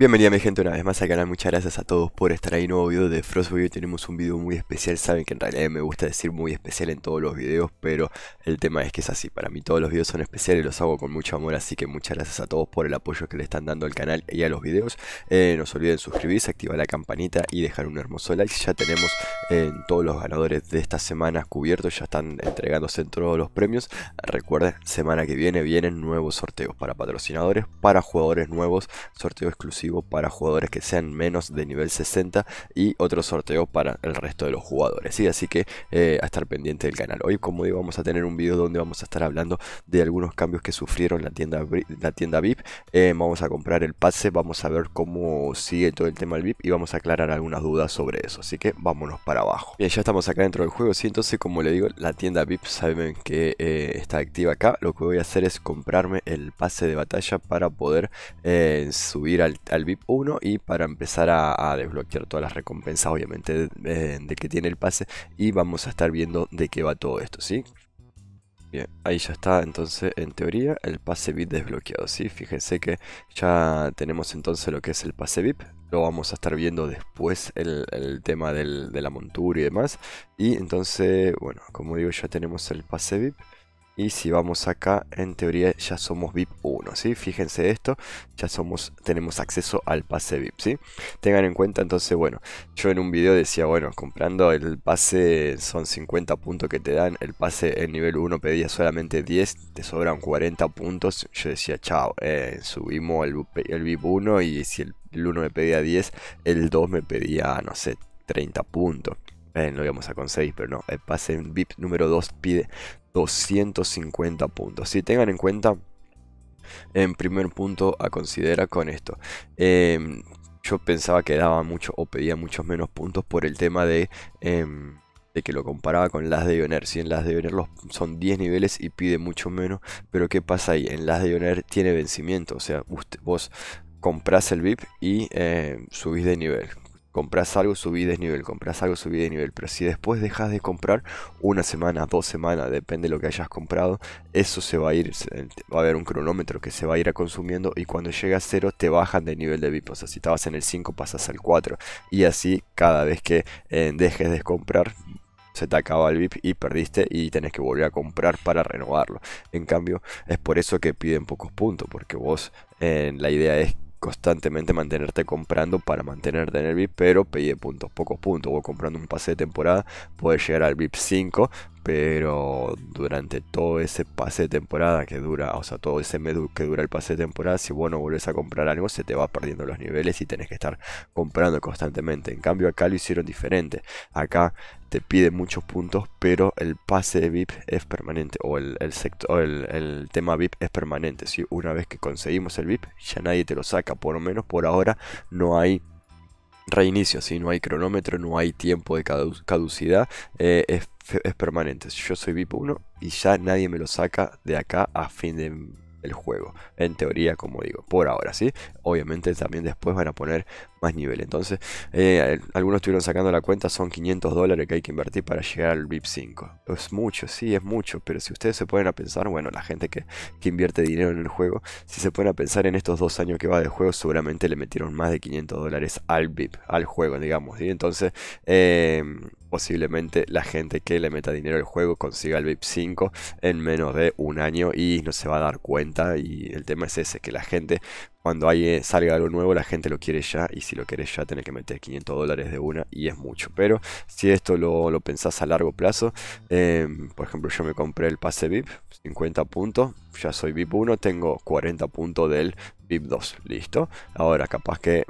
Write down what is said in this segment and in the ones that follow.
Bienvenida mi gente una vez más al canal, muchas gracias a todos por estar ahí, nuevo video de Frostboy, hoy tenemos un video muy especial, saben que en realidad me gusta decir muy especial en todos los videos, pero el tema es que es así, para mí todos los videos son especiales, los hago con mucho amor, así que muchas gracias a todos por el apoyo que le están dando al canal y a los videos, eh, no se olviden suscribirse, activar la campanita y dejar un hermoso like, ya tenemos eh, todos los ganadores de esta semana cubiertos, ya están entregándose en todos los premios, recuerden, semana que viene vienen nuevos sorteos para patrocinadores, para jugadores nuevos, sorteo exclusivo para jugadores que sean menos de nivel 60 y otro sorteo para el resto de los jugadores. ¿sí? Así que eh, a estar pendiente del canal. Hoy, como digo, vamos a tener un video donde vamos a estar hablando de algunos cambios que sufrieron la tienda, la tienda VIP. Eh, vamos a comprar el pase, vamos a ver cómo sigue todo el tema del VIP y vamos a aclarar algunas dudas sobre eso. Así que vámonos para abajo. Bien, ya estamos acá dentro del juego. ¿sí? Entonces, como le digo, la tienda VIP saben que eh, está activa acá. Lo que voy a hacer es comprarme el pase de batalla para poder subir al VIP 1 y para empezar a, desbloquear todas las recompensas obviamente de, que tiene el pase y vamos a estar viendo de qué va todo esto, ¿sí? Bien, ahí ya está entonces en teoría el pase VIP desbloqueado, si Fíjense que ya tenemos entonces lo que es el pase VIP, lo vamos a estar viendo después el, tema de la montura y demás. Y entonces, bueno, como digo ya tenemos el pase VIP. Y si vamos acá, en teoría ya somos VIP 1, ¿sí? Fíjense esto, ya somos, tenemos acceso al pase VIP, ¿sí? Tengan en cuenta, entonces, bueno, yo en un video decía, bueno, comprando el pase son 50 puntos que te dan, el pase en nivel 1 pedía solamente 10, te sobran 40 puntos, yo decía, chao, eh, subimos el, el VIP 1 y si el, 1 me pedía 10, el 2 me pedía, no sé, 30 puntos. Eh, lo íbamos a con 6, pero no. El pase VIP número 2 pide 250 puntos. Si tengan en cuenta, en primer punto a considerar con esto. Em, yo pensaba que daba mucho o pedía muchos menos puntos por el tema de, em, de que lo comparaba con las de Ioner. Si en las de Ioner son 10 niveles y pide mucho menos, pero ¿qué pasa ahí? En las de Ioner tiene vencimiento, o sea, vos compras el VIP y em, subís de nivel. Compras algo, subí de nivel, compras algo, subí de nivel. Pero si después dejas de comprar una semana, dos semanas, depende de lo que hayas comprado, eso se va a ir, va a haber un cronómetro que se va a ir consumiendo y cuando llega a cero te bajan de nivel de VIP. O sea, si estabas en el 5 pasas al 4. Y así cada vez que eh, dejes de comprar, se te acaba el VIP y perdiste y tenés que volver a comprar para renovarlo. En cambio, es por eso que piden pocos puntos, porque vos eh, la idea es constantemente mantenerte comprando para mantenerte en el VIP, pero pide puntos, pocos puntos. Voy comprando un pase de temporada, puedes llegar al VIP 5, pero durante todo ese pase de temporada que dura, o sea, todo ese mes que dura el pase de temporada, si bueno no volvés a comprar algo, se te va perdiendo los niveles y tenés que estar comprando constantemente. En cambio, acá lo hicieron diferente. Acá te piden muchos puntos, pero el pase de VIP es permanente, o el, sector, el, tema VIP es permanente. si Una vez que conseguimos el VIP, ya nadie te lo saca, por lo menos por ahora no hay reinicio, si no hay cronómetro, no hay tiempo de caducidad, eh, es es permanente. Yo soy VIP 1 y ya nadie me lo saca de acá a fin del juego. En teoría, como digo, por ahora, ¿sí? Obviamente también después van a poner más nivel. Entonces, eh, algunos estuvieron sacando la cuenta, son 500 dólares que hay que invertir para llegar al VIP 5. Es mucho, sí, es mucho, pero si ustedes se ponen a pensar, bueno, la gente que, invierte dinero en el juego, si se ponen a pensar en estos dos años que va de juego, seguramente le metieron más de 500 dólares al VIP, al juego, digamos. Y Entonces, eh, posiblemente la gente que le meta dinero al juego consiga el VIP 5 en menos de un año y no se va a dar cuenta. Y el tema es ese, que la gente cuando hay, eh, salga algo nuevo la gente lo quiere ya y si lo querés ya tenés que meter 500 dólares de una y es mucho. Pero si esto lo, pensás a largo plazo, em, por ejemplo yo me compré el pase VIP, 50 puntos, ya soy VIP 1, tengo 40 puntos del VIP 2, listo. Ahora capaz que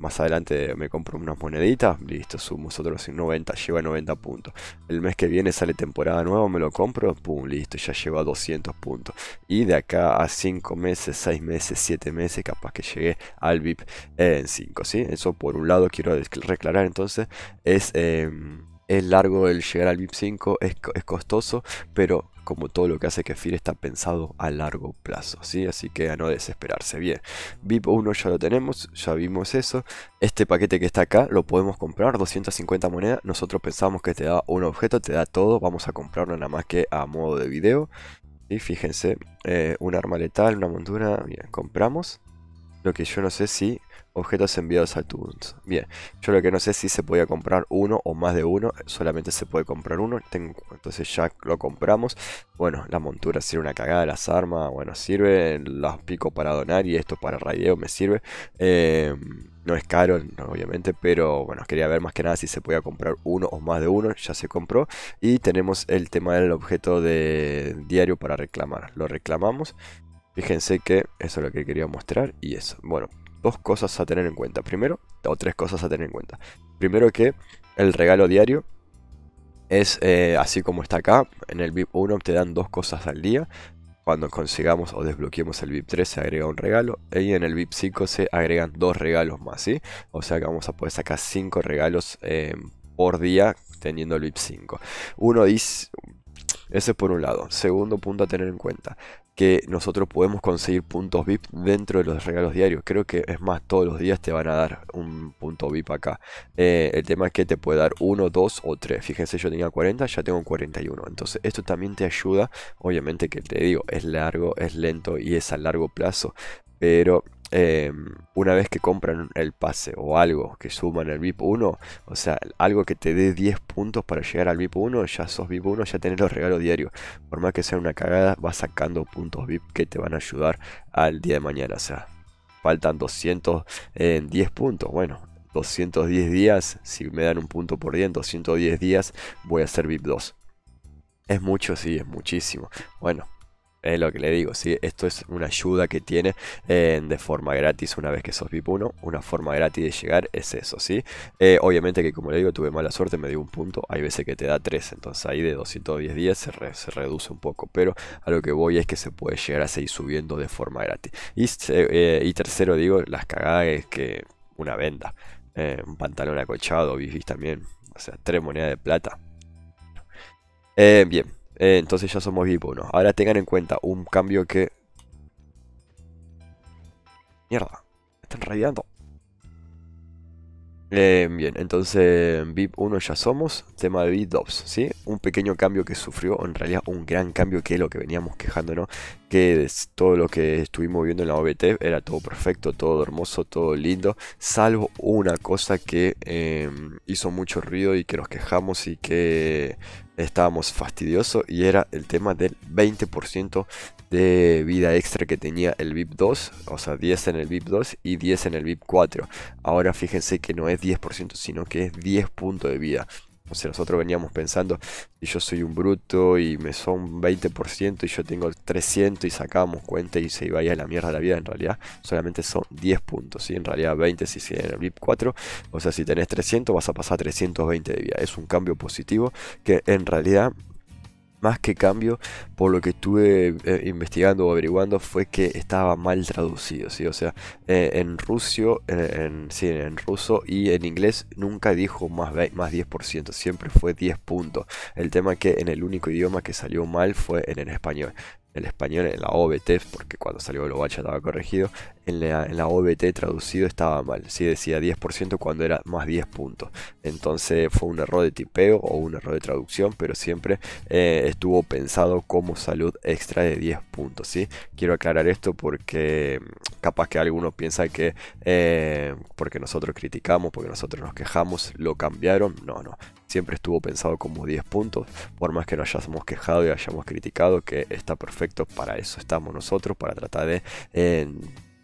más adelante me compro unas moneditas, listo, sumo otros 90, lleva 90 puntos. El mes que viene sale temporada nueva, me lo compro, pum, listo, ya lleva 200 puntos. Y de acá a 5 meses, 6 meses, 7 meses, capaz que llegué al VIP en 5, ¿sí? Eso por un lado quiero reclarar entonces, es... Em, es largo el llegar al VIP 5, es, costoso, pero como todo lo que hace que FIR está pensado a largo plazo, ¿sí? Así que a no desesperarse. Bien, VIP 1 ya lo tenemos, ya vimos eso. Este paquete que está acá lo podemos comprar, 250 monedas. Nosotros pensamos que te da un objeto, te da todo. Vamos a comprarlo nada más que a modo de video. Y fíjense, eh, un arma letal, una montura, bien, compramos. Lo que yo no sé si Objetos enviados a tu... Bien, yo lo que no sé es si se podía comprar uno o más de uno, solamente se puede comprar uno. entonces ya lo compramos. Bueno, la montura sirve una cagada, las armas, bueno, sirven los pico para donar y esto para raideo me sirve. Em, no es caro, obviamente, pero bueno, quería ver más que nada si se podía comprar uno o más de uno. Ya se compró. Y tenemos el tema del objeto de diario para reclamar. Lo reclamamos. Fíjense que eso es lo que quería mostrar y eso. Bueno, dos cosas a tener en cuenta. Primero, o tres cosas a tener en cuenta. Primero que el regalo diario es eh, así como está acá. En el VIP 1 te dan dos cosas al día. Cuando consigamos o desbloqueemos el VIP 3 se agrega un regalo. Y en el VIP 5 se agregan dos regalos más, ¿sí? O sea que vamos a poder sacar cinco regalos eh, por día teniendo el VIP 5. Uno dice... Ese es por un lado. Segundo punto a tener en cuenta que nosotros podemos conseguir puntos VIP dentro de los regalos diarios. Creo que es más, todos los días te van a dar un punto VIP acá. Eh, el tema es que te puede dar uno, dos o tres. Fíjense, yo tenía 40, ya tengo 41. Entonces esto también te ayuda. Obviamente que te digo, es largo, es lento y es a largo plazo. Pero Em, una vez que compran el pase o algo que suman el VIP 1, o sea, algo que te dé 10 puntos para llegar al VIP 1, ya sos VIP 1, ya tenés los regalos diarios. Por más que sea una cagada, vas sacando puntos VIP que te van a ayudar al día de mañana. O sea, faltan 210 10 puntos. Bueno, 210 días, si me dan un punto por día, en 210 días voy a ser VIP 2. Es mucho, sí, es muchísimo. Bueno, es lo que le digo, ¿sí? esto es una ayuda que tiene eh, de forma gratis una vez que sos VIP 1. Una forma gratis de llegar es eso, ¿sí? Eh, obviamente que como le digo, tuve mala suerte, me dio un punto. Hay veces que te da 3, entonces ahí de 210 días se, se reduce un poco. Pero a lo que voy es que se puede llegar a seguir subiendo de forma gratis. Y, eh, tercero, digo, las cagadas es que una venda, un pantalón acolchado, viste también. O sea, tres monedas de plata. bien, eh, entonces ya somos VIP 1. Ahora tengan en cuenta un cambio que... Mierda, están radiando. Em, bien, entonces VIP 1 ya somos, tema de VIP 2, ¿sí? Un pequeño cambio que sufrió, en realidad un gran cambio que es lo que veníamos quejando, ¿no? que todo lo que estuvimos viendo en la OBT era todo perfecto, todo hermoso, todo lindo, salvo una cosa que em, hizo mucho ruido y que nos quejamos y que estábamos fastidioso y era el tema del 20% de vida extra que tenía el VIP 2, o sea 10 en el VIP 2 y 10 en el VIP 4. Ahora fíjense que no es 10%, sino que es 10 puntos de vida. Si nosotros veníamos pensando, si yo soy un bruto y me son 20% y yo tengo 300 y sacábamos cuenta y se iba a ir a la mierda la vida, en realidad solamente son 10 puntos, Y En realidad 20 si se en el VIP 4, o sea, si tenés 300 vas a pasar 320 de vida. Es un cambio positivo que en realidad más que cambio, por lo que estuve eh, investigando o averiguando, fue que estaba mal traducido, ¿sí? O sea, eh, en eh, en, ruso y en inglés nunca dijo más, más 10%, siempre fue 10 puntos. El tema que en el único idioma que salió mal fue en el español el español, en la OBT, porque cuando salió el ya estaba corregido, en la, OBT traducido estaba mal, sí decía 10% cuando era más 10 puntos. Entonces fue un error de tipeo o un error de traducción, pero siempre eh, estuvo pensado como salud extra de 10 puntos, ¿sí? Quiero aclarar esto porque mm, capaz que alguno piensa que eh, porque nosotros criticamos, porque nosotros nos quejamos, lo cambiaron. No, no, siempre estuvo pensado como 10 puntos, por más que nos hayamos quejado y hayamos criticado, que está perfecto, para eso estamos nosotros, para tratar de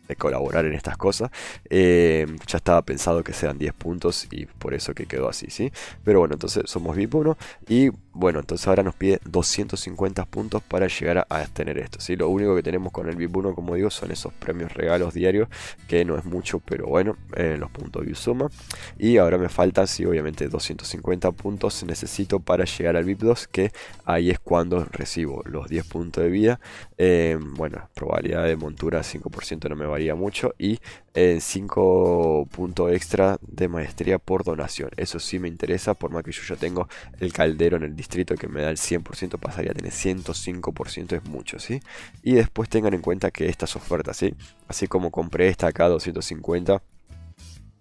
de colaborar en estas cosas. Eh, ya estaba pensado que sean 10 puntos y por eso que quedó así, ¿sí? Pero bueno, entonces somos VIP 1 y bueno, entonces ahora nos pide 250 puntos para llegar a, tener esto, ¿sí? Lo único que tenemos con el VIP 1, como digo, son esos premios regalos diarios, que no es mucho, pero bueno, eh, los puntos VIP suma. Y ahora me faltan, sí, obviamente 250 puntos necesito para llegar al VIP 2, que ahí es cuando recibo los 10 puntos de vida. Eh, bueno, probabilidad de montura 5% no me va mucho. Y en eh, 5 puntos extra de maestría por donación. Eso sí me interesa, por más que yo ya tengo el caldero en el distrito que me da el 100%, pasaría a tener 105%, es mucho, ¿sí? Y después tengan en cuenta que estas ofertas, ¿sí? Así como compré esta acá, 250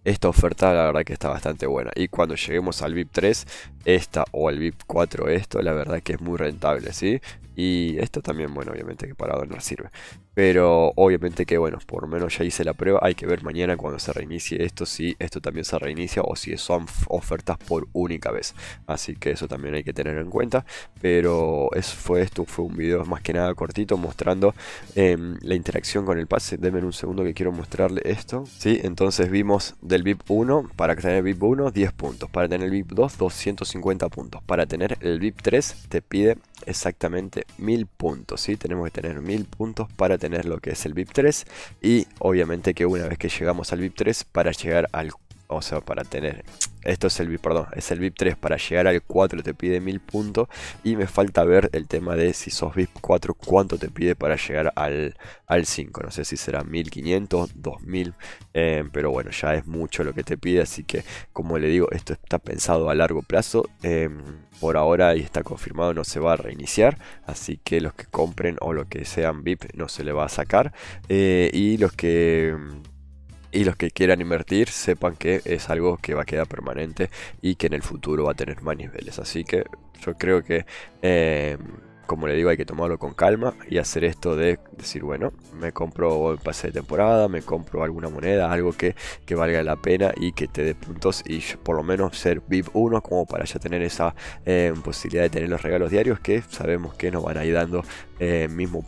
esta oferta la verdad que está bastante buena. Y cuando lleguemos al VIP 3, esta o el VIP 4 esto, la verdad que es muy rentable, ¿sí? Y esto también, bueno, obviamente que para no sirve. Pero obviamente que, bueno, por lo menos ya hice la prueba. Hay que ver mañana cuando se reinicie esto, si esto también se reinicia o si son ofertas por única vez. Así que eso también hay que tener en cuenta. Pero eso fue esto, fue un video más que nada cortito mostrando em, la interacción con el pase. Denme un segundo que quiero mostrarle esto. Sí, entonces vimos del VIP 1, para tener VIP 1, 10 puntos. Para tener VIP 2, 250. 50 puntos. Para tener el VIP 3 te pide exactamente 1000 puntos. ¿sí? Tenemos que tener 1000 puntos para tener lo que es el VIP 3. Y obviamente que una vez que llegamos al VIP 3, para llegar al o sea, para tener. Esto es el VIP, perdón, es el VIP 3. Para llegar al 4 te pide 1000 puntos. Y me falta ver el tema de si sos VIP 4, cuánto te pide para llegar al, al 5. No sé si será 1500, 2000. Eh, pero bueno, ya es mucho lo que te pide. Así que, como le digo, esto está pensado a largo plazo. Eh, por ahora y está confirmado, no se va a reiniciar. Así que los que compren o lo que sean VIP no se le va a sacar. Eh, y los que y los que quieran invertir sepan que es algo que va a quedar permanente y que en el futuro va a tener más niveles. Así que yo creo que... Eh, como le digo, hay que tomarlo con calma y hacer esto de decir, bueno, me compro el pase de temporada, me compro alguna moneda, algo que, valga la pena y que te dé puntos y por lo menos ser VIP 1 como para ya tener esa eh, posibilidad de tener los regalos diarios que sabemos que nos van a ir dando, eh, mismo,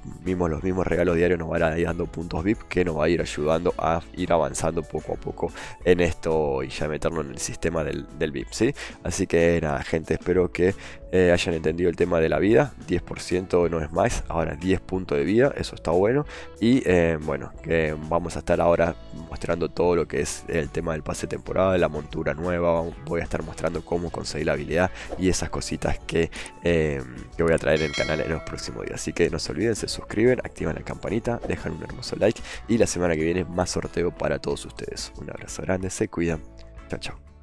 los mismos regalos diarios nos van a ir dando puntos VIP que nos va a ir ayudando a ir avanzando poco a poco en esto y ya meternos en el sistema del, del VIP, ¿sí? Así que nada, gente, espero que eh, hayan entendido el tema de la vida. 10% no es más, ahora 10 puntos de vida, eso está bueno. Y eh, bueno, que vamos a estar ahora mostrando todo lo que es el tema del pase temporada, la montura nueva. Voy a estar mostrando cómo conseguir la habilidad y esas cositas que, eh, que voy a traer en el canal en los próximos días. Así que no se olviden, se suscriben, activan la campanita, dejan un hermoso like y la semana que viene más sorteo para todos ustedes. Un abrazo grande, se cuidan. Chao, chao.